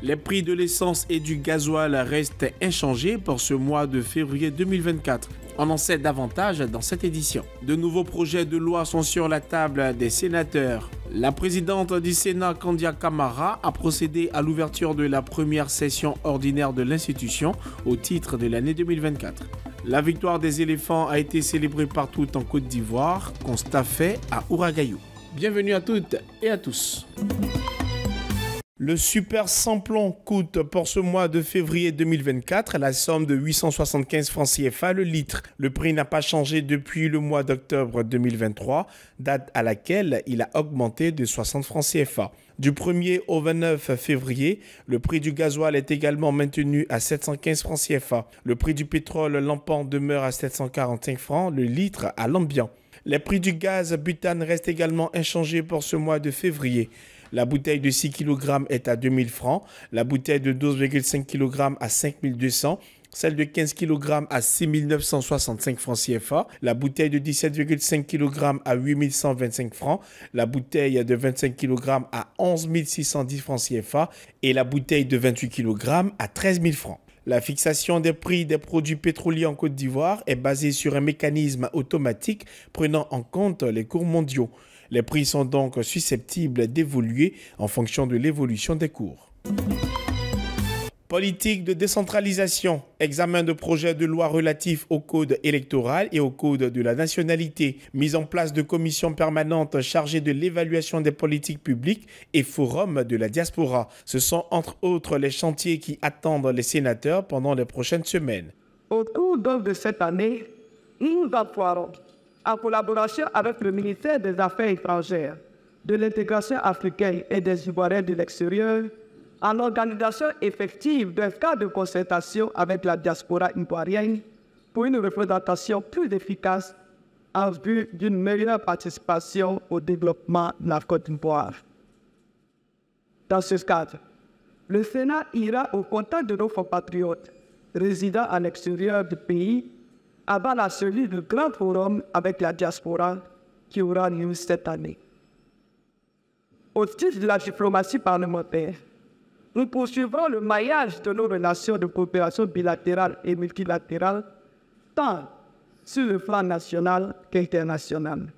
Les prix de l'essence et du gasoil restent inchangés pour ce mois de février 2024. On en sait davantage dans cette édition. De nouveaux projets de loi sont sur la table des sénateurs. La présidente du Sénat, Candia Camara, a procédé à l'ouverture de la première session ordinaire de l'institution au titre de l'année 2024. La victoire des éléphants a été célébrée partout en Côte d'Ivoire, constat fait à Ouragayou. Bienvenue à toutes et à tous. Le super samplon coûte pour ce mois de février 2024 la somme de 875 francs CFA le litre. Le prix n'a pas changé depuis le mois d'octobre 2023, date à laquelle il a augmenté de 60 francs CFA. Du 1er au 29 février, le prix du gasoil est également maintenu à 715 francs CFA. Le prix du pétrole lampant demeure à 745 francs le litre à l'ambiant. Les prix du gaz butane restent également inchangés pour ce mois de février. La bouteille de 6 kg est à 2000 francs, la bouteille de 12,5 kg à 5200 celle de 15 kg à 6965 francs CFA, la bouteille de 17,5 kg à 8125 francs, la bouteille de 25 kg à 11 610 francs CFA et la bouteille de 28 kg à 13 000 francs. La fixation des prix des produits pétroliers en Côte d'Ivoire est basée sur un mécanisme automatique prenant en compte les cours mondiaux. Les prix sont donc susceptibles d'évoluer en fonction de l'évolution des cours. Politique de décentralisation, examen de projet de loi relatif au code électoral et au code de la nationalité, mise en place de commissions permanentes chargées de l'évaluation des politiques publiques et forum de la diaspora. Ce sont entre autres les chantiers qui attendent les sénateurs pendant les prochaines semaines. Au cours de cette année, nous apprendrons, en collaboration avec le ministère des Affaires étrangères, de l'intégration africaine et des Ivoiriens de l'extérieur, en organisation effective d'un cadre de concertation avec la diaspora ivoirienne pour une représentation plus efficace en vue d'une meilleure participation au développement de la Côte d'Ivoire. Dans ce cadre, le Sénat ira au contact de nos compatriotes résidant à l'extérieur du pays avant la survie du grand forum avec la diaspora qui aura lieu cette année. Au titre de la diplomatie parlementaire, nous poursuivrons le maillage de nos relations de coopération bilatérale et multilatérale, tant sur le plan national qu'international.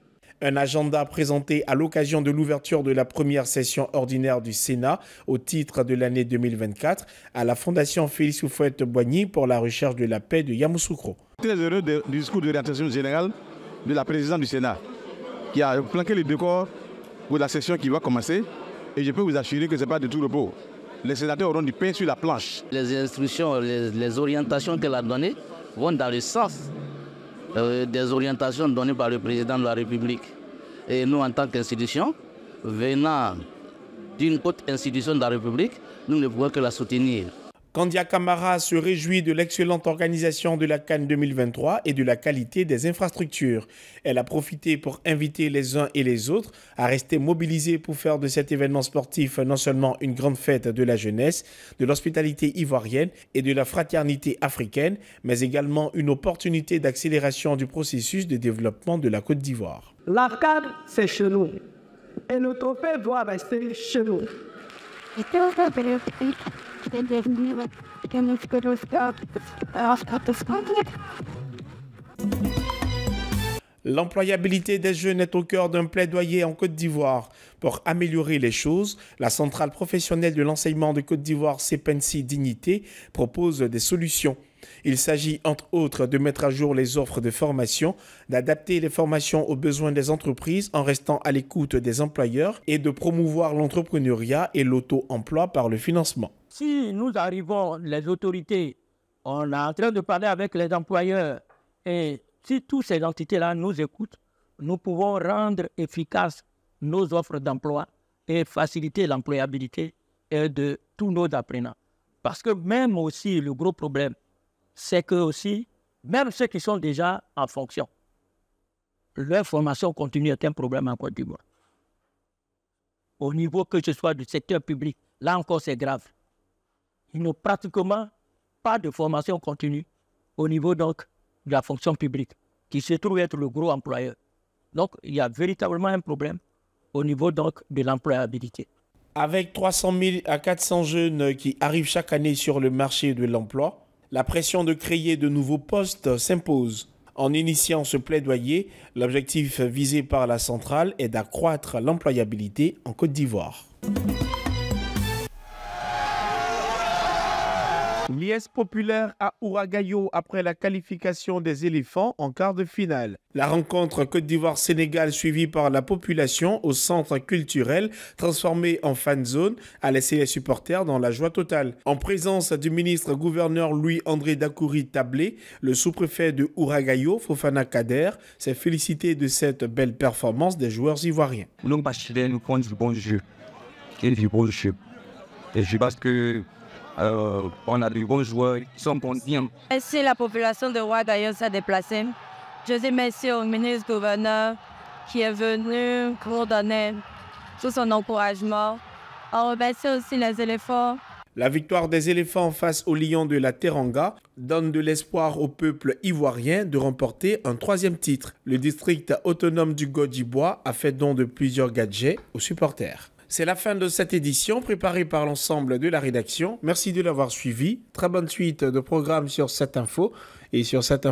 Un agenda présenté à l'occasion de l'ouverture de la première session ordinaire du Sénat au titre de l'année 2024 à la Fondation Félix Oufouette Boigny pour la recherche de la paix de Yamoussoukro. Très heureux du discours de d'orientation générale de la présidente du Sénat qui a planqué les décor pour la session qui va commencer et je peux vous assurer que ce n'est pas de tout repos les sénateurs auront du pain sur la planche. Les instructions, les, orientations qu'elle a données vont dans le sens euh, des orientations données par le président de la République. Et nous, en tant qu'institution, venant d'une autre institution de la République, nous ne pouvons que la soutenir. Candia Camara se réjouit de l'excellente organisation de la Cannes 2023 et de la qualité des infrastructures. Elle a profité pour inviter les uns et les autres à rester mobilisés pour faire de cet événement sportif non seulement une grande fête de la jeunesse, de l'hospitalité ivoirienne et de la fraternité africaine, mais également une opportunité d'accélération du processus de développement de la Côte d'Ivoire. L'arcade c'est chez nous. Et notre trophée doit rester chez nous. L'employabilité des jeunes est au cœur d'un plaidoyer en Côte d'Ivoire. Pour améliorer les choses, la Centrale professionnelle de l'enseignement de Côte d'Ivoire, CPNC Dignité, propose des solutions. Il s'agit entre autres de mettre à jour les offres de formation, d'adapter les formations aux besoins des entreprises en restant à l'écoute des employeurs et de promouvoir l'entrepreneuriat et l'auto-emploi par le financement si nous arrivons, les autorités, on est en train de parler avec les employeurs et si toutes ces entités-là nous écoutent, nous pouvons rendre efficaces nos offres d'emploi et faciliter l'employabilité de tous nos apprenants. Parce que même aussi, le gros problème, c'est que aussi, même ceux qui sont déjà en fonction, leur formation continue est un problème en Côte d'Ivoire. Au niveau que ce soit du secteur public, là encore, c'est grave ils n'ont pratiquement pas de formation continue au niveau donc de la fonction publique, qui se trouve être le gros employeur. Donc, il y a véritablement un problème au niveau donc de l'employabilité. Avec 300 000 à 400 jeunes qui arrivent chaque année sur le marché de l'emploi, la pression de créer de nouveaux postes s'impose. En initiant ce plaidoyer, l'objectif visé par la centrale est d'accroître l'employabilité en Côte d'Ivoire. Liesse populaire à Ouragayo après la qualification des éléphants en quart de finale. La rencontre Côte d'Ivoire-Sénégal suivie par la population au centre culturel transformé en fan zone a laissé les supporters dans la joie totale. En présence du ministre gouverneur Louis-André Dakouri Tablé, le sous-préfet de Ouragayo, Fofana Kader, s'est félicité de cette belle performance des joueurs ivoiriens. Nous, nous bon jeu. du bon jeu. Et je que euh, on a de bons joueurs qui sont contents. Merci la population de Roi d'ailleurs s'est déplacée, je dis merci au ministre-gouverneur qui est venu pour donner tout son encouragement. On remercie aussi les éléphants la victoire des éléphants face aux lions de la Teranga donne de l'espoir au peuple ivoirien de remporter un troisième titre. Le district autonome du Godibois a fait don de plusieurs gadgets aux supporters. C'est la fin de cette édition préparée par l'ensemble de la rédaction. Merci de l'avoir suivi. Très bonne suite de programmes sur cette info et sur cette